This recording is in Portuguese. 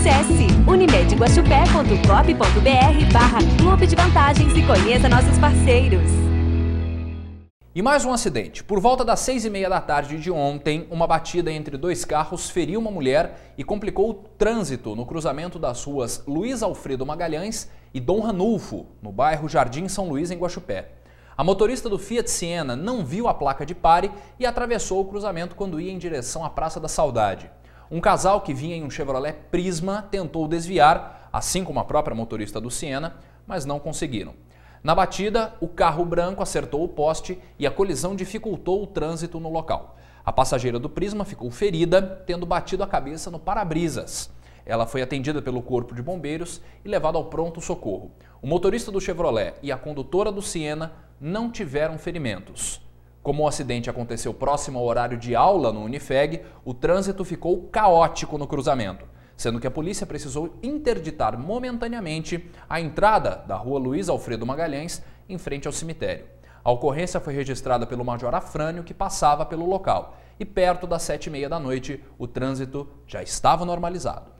Acesse unimedguaxupé.cob.br barra Clube de Vantagens e conheça nossos parceiros. E mais um acidente. Por volta das seis e meia da tarde de ontem, uma batida entre dois carros feriu uma mulher e complicou o trânsito no cruzamento das ruas Luiz Alfredo Magalhães e Dom Ranulfo, no bairro Jardim São Luís, em Guaxupé. A motorista do Fiat Siena não viu a placa de pare e atravessou o cruzamento quando ia em direção à Praça da Saudade. Um casal que vinha em um Chevrolet Prisma tentou desviar, assim como a própria motorista do Siena, mas não conseguiram. Na batida, o carro branco acertou o poste e a colisão dificultou o trânsito no local. A passageira do Prisma ficou ferida, tendo batido a cabeça no para-brisas. Ela foi atendida pelo Corpo de Bombeiros e levada ao pronto-socorro. O motorista do Chevrolet e a condutora do Siena não tiveram ferimentos. Como o acidente aconteceu próximo ao horário de aula no Unifeg, o trânsito ficou caótico no cruzamento, sendo que a polícia precisou interditar momentaneamente a entrada da rua Luiz Alfredo Magalhães em frente ao cemitério. A ocorrência foi registrada pelo Major Afrânio, que passava pelo local, e perto das sete e meia da noite o trânsito já estava normalizado.